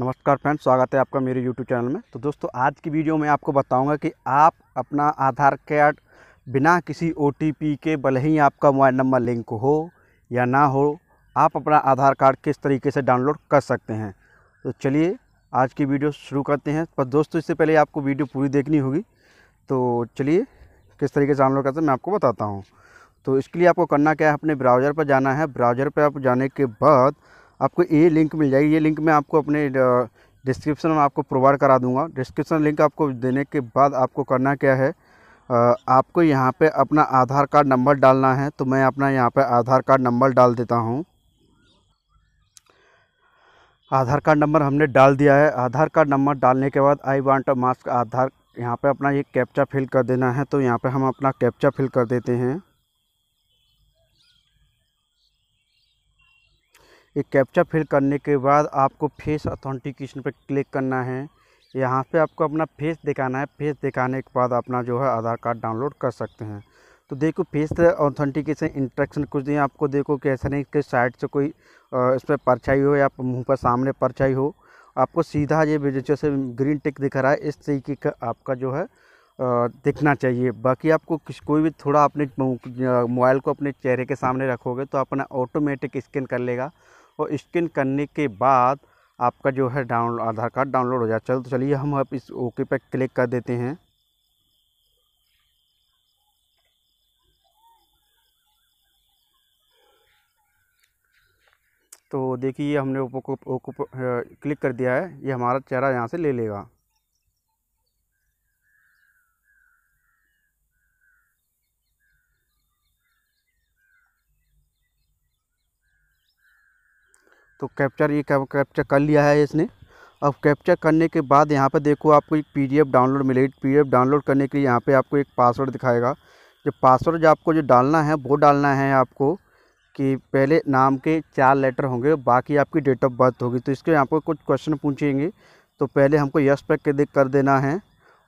नमस्कार फ्रेंड्स स्वागत है आपका मेरे यूट्यूब चैनल में तो दोस्तों आज की वीडियो में आपको बताऊंगा कि आप अपना आधार कार्ड बिना किसी ओ के भले ही आपका मोबाइल नंबर लिंक हो या ना हो आप अपना आधार कार्ड किस तरीके से डाउनलोड कर सकते हैं तो चलिए आज की वीडियो शुरू करते हैं पर दोस्तों इससे पहले आपको वीडियो पूरी देखनी होगी तो चलिए किस तरीके से डाउनलोड करते हैं मैं आपको बताता हूँ तो इसके लिए आपको करना क्या है अपने ब्राउज़र पर जाना है ब्राउज़र पर आप जाने के बाद आपको ये लिंक मिल जाएगी ये लिंक मैं आपको अपने डिस्क्रिप्शन में आपको प्रोवाइड करा दूंगा डिस्क्रिप्शन लिंक आपको देने के बाद आपको करना क्या है आपको यहाँ पे अपना आधार कार्ड नंबर डालना है तो मैं अपना यहाँ पे आधार कार्ड नंबर डाल देता हूँ आधार कार्ड नंबर हमने डाल दिया है आधार कार्ड नंबर डालने के बाद आई वांट अ मास्क आधार यहाँ पे अपना ये कैप्चा फिल कर देना है तो यहाँ पे हम अपना कैप्चा फिल कर देते हैं ये कैप्चा फिल करने के बाद आपको फेस ऑथेंटिकेशन पर क्लिक करना है यहाँ पे आपको अपना फेस दिखाना है फेस दिखाने के बाद अपना जो है आधार कार्ड डाउनलोड कर सकते हैं तो देखो फेस ऑथेंटिकेशन इंट्रैक्शन कुछ दिन आपको देखो कि ऐसा नहीं कि साइड से कोई इस पर परछाई हो या मुंह पर सामने परछाई हो आपको सीधा ये जैसे ग्रीन टिक दिख रहा है इस तरीके का आपका जो है दिखना चाहिए बाकी आपको किस कोई भी थोड़ा अपने मोबाइल को अपने चेहरे के सामने रखोगे तो अपना ऑटोमेटिक स्कैन कर लेगा और स्कैन करने के बाद आपका जो है डाउन आधार कार्ड डाउनलोड हो जाए चलो तो चलिए हम अब इस ओके पर क्लिक कर देते हैं तो देखिए हमने ओपो को ओपो क्लिक कर दिया है ये हमारा चेहरा यहाँ से ले लेगा तो कैप्चर ये कैप्चर कर लिया है इसने अब कैप्चर करने के बाद यहाँ पर देखो आपको एक पी डाउनलोड मिलेगी पी डाउनलोड करने के लिए यहाँ पर आपको एक पासवर्ड दिखाएगा जो पासवर्ड जो आपको जो डालना है वो डालना है आपको कि पहले नाम के चार लेटर होंगे बाकी आपकी डेट ऑफ बर्थ होगी तो इसके यहाँ पर कुछ क्वेश्चन पूछेंगे तो पहले हमको यस पे कर देना है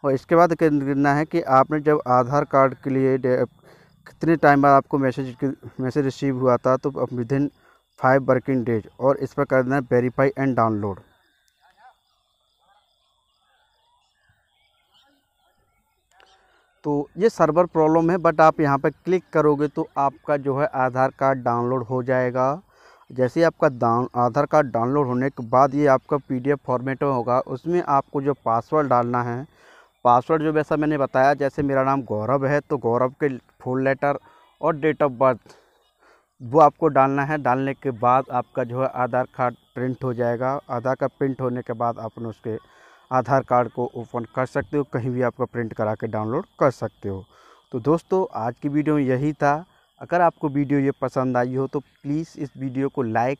और इसके बाद करना है कि आपने जब आधार कार्ड के लिए कितने टाइम बाद आपको मैसेज मैसेज रिसीव हुआ था तो विदिन फाइव वर्किंग डेज और इस पर कर देना है वेरीफाई एंड डाउनलोड तो ये सर्वर प्रॉब्लम है बट आप यहाँ पर क्लिक करोगे तो आपका जो है आधार कार्ड डाउनलोड हो जाएगा जैसे आपका डाउन आधार कार्ड डाउनलोड होने के बाद ये आपका पीडीएफ फॉर्मेट में होगा उसमें आपको जो पासवर्ड डालना है पासवर्ड जो वैसा मैंने बताया जैसे मेरा नाम गौरव है तो गौरव के फुल लेटर और डेट ऑफ बर्थ वो आपको डालना है डालने के बाद आपका जो है आधार कार्ड प्रिंट हो जाएगा आधार कार्ड प्रिंट होने के बाद आप उसके आधार कार्ड को ओपन कर सकते हो कहीं भी आपका प्रिंट करा के डाउनलोड कर सकते हो तो दोस्तों आज की वीडियो में यही था अगर आपको वीडियो ये पसंद आई हो तो प्लीज़ इस वीडियो को लाइक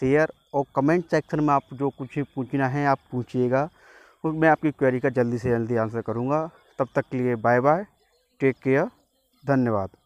शेयर और कमेंट सेक्शन में आप जो कुछ पूछना है आप पूछिएगा तो मैं आपकी क्वेरी का जल्दी से जल्दी आंसर करूँगा तब तक के लिए बाय बाय टेक केयर धन्यवाद